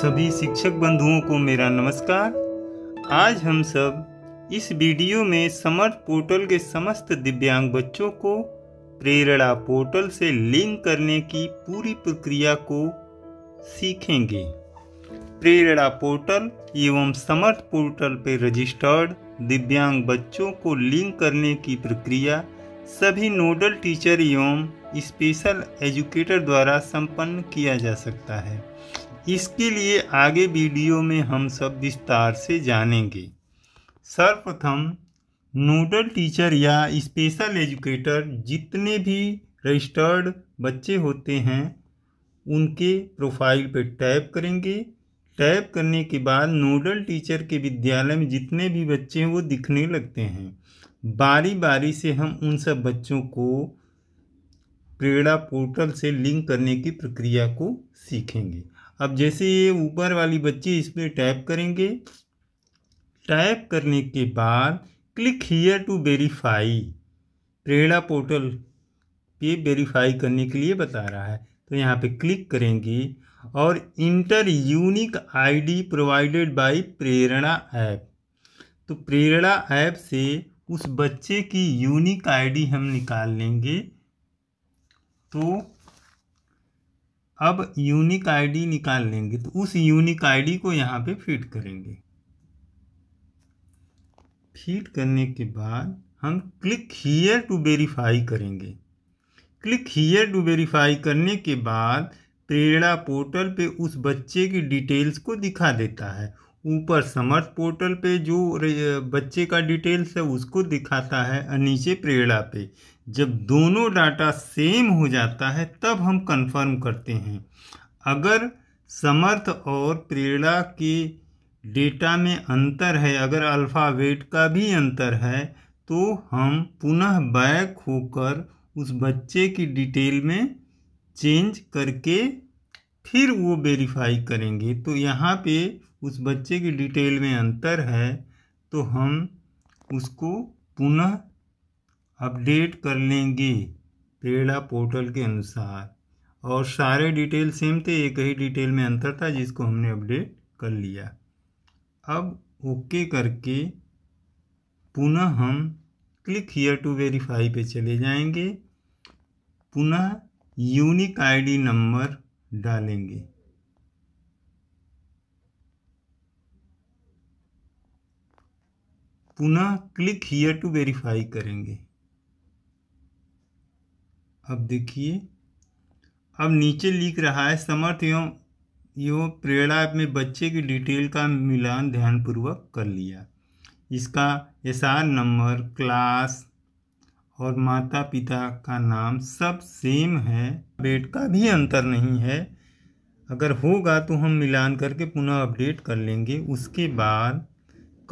सभी शिक्षक बंधुओं को मेरा नमस्कार आज हम सब इस वीडियो में समर्थ पोर्टल के समस्त दिव्यांग बच्चों को प्रेरणा पोर्टल से लिंक करने की पूरी प्रक्रिया को सीखेंगे प्रेरणा पोर्टल एवं समर्थ पोर्टल पर रजिस्टर्ड दिव्यांग बच्चों को लिंक करने की प्रक्रिया सभी नोडल टीचर एवं स्पेशल एजुकेटर द्वारा संपन्न किया जा सकता है इसके लिए आगे वीडियो में हम सब विस्तार से जानेंगे सर्वप्रथम नोडल टीचर या स्पेशल एजुकेटर जितने भी रजिस्टर्ड बच्चे होते हैं उनके प्रोफाइल पर टैप करेंगे टैप करने के बाद नोडल टीचर के विद्यालय में जितने भी बच्चे हैं वो दिखने लगते हैं बारी बारी से हम उन सब बच्चों को प्रेरणा पोर्टल से लिंक करने की प्रक्रिया को सीखेंगे अब जैसे ये ऊपर वाली बच्ची इस पर टैप करेंगे टाइप करने के बाद click here to verify Prerna portal पे वेरीफाई करने के लिए बता रहा है तो यहाँ पे क्लिक करेंगे और enter unique ID provided by Prerna app तो प्रेरणा ऐप से उस बच्चे की यूनिक आईडी हम निकाल लेंगे तो अब यूनिक आईडी निकाल लेंगे तो उस यूनिक आईडी को यहाँ पे फिट करेंगे फिट करने के बाद हम क्लिक हीयर टू वेरीफाई करेंगे क्लिक हीयर टू वेरीफाई करने के बाद प्रेरणा पोर्टल पे उस बच्चे की डिटेल्स को दिखा देता है ऊपर समर्थ पोर्टल पे जो बच्चे का डिटेल्स है उसको दिखाता है और नीचे प्रेरणा पे जब दोनों डाटा सेम हो जाता है तब हम कंफर्म करते हैं अगर समर्थ और प्रेरणा के डेटा में अंतर है अगर अल्फ़ावेट का भी अंतर है तो हम पुनः बैक होकर उस बच्चे की डिटेल में चेंज करके फिर वो वेरीफाई करेंगे तो यहाँ पे उस बच्चे की डिटेल में अंतर है तो हम उसको पुनः अपडेट कर लेंगे पेड़ा पोर्टल के अनुसार और सारे डिटेल सेम थे एक ही डिटेल में अंतर था जिसको हमने अपडेट कर लिया अब ओके करके पुनः हम क्लिक हियर टू वेरीफाई पे चले जाएंगे पुनः यूनिक आईडी नंबर डालेंगे पुनः क्लिक हियर टू वेरीफाई करेंगे अब देखिए अब नीचे लिख रहा है समर्थ एवं यो प्रेरणा ऐप में बच्चे की डिटेल का मिलान ध्यानपूर्वक कर लिया इसका एस आर नंबर क्लास और माता पिता का नाम सब सेम है अपडेट का भी अंतर नहीं है अगर होगा तो हम मिलान करके पुनः अपडेट कर लेंगे उसके बाद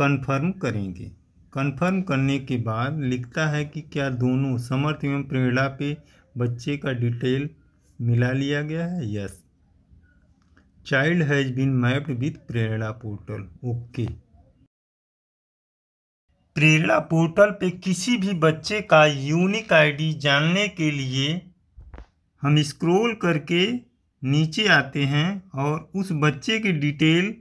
कन्फर्म करेंगे कन्फर्म करने के बाद लिखता है कि क्या दोनों समर्थ एवं प्रेरणा पे बच्चे का डिटेल मिला लिया गया है yes child has been mapped with Prerna portal okay Prerna portal पे किसी भी बच्चे का यूनिक आईडी जानने के लिए हम स्क्रॉल करके नीचे आते हैं और उस बच्चे की डिटेल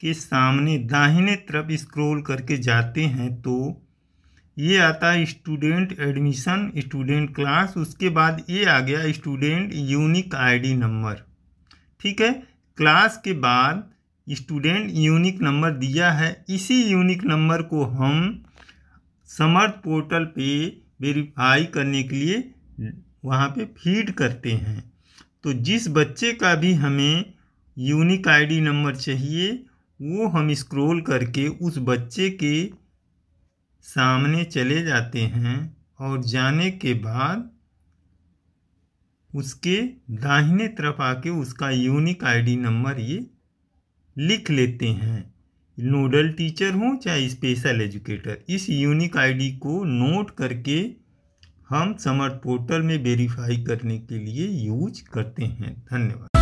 के सामने दाहिने तरफ स्क्रॉल करके जाते हैं तो ये आता है स्टूडेंट एडमिशन स्टूडेंट क्लास उसके बाद ये आ गया स्टूडेंट यूनिक आईडी नंबर ठीक है क्लास के बाद स्टूडेंट यूनिक नंबर दिया है इसी यूनिक नंबर को हम समर्थ पोर्टल पे वेरीफाई करने के लिए वहाँ पे फीड करते हैं तो जिस बच्चे का भी हमें यूनिक आईडी नंबर चाहिए वो हम स्क्रॉल करके उस बच्चे के सामने चले जाते हैं और जाने के बाद उसके दाहिने तरफ आके उसका यूनिक आईडी नंबर ये लिख लेते हैं नोडल टीचर हों चाहे स्पेशल एजुकेटर इस यूनिक आईडी को नोट करके हम समर्थ पोर्टल में वेरीफाई करने के लिए यूज करते हैं धन्यवाद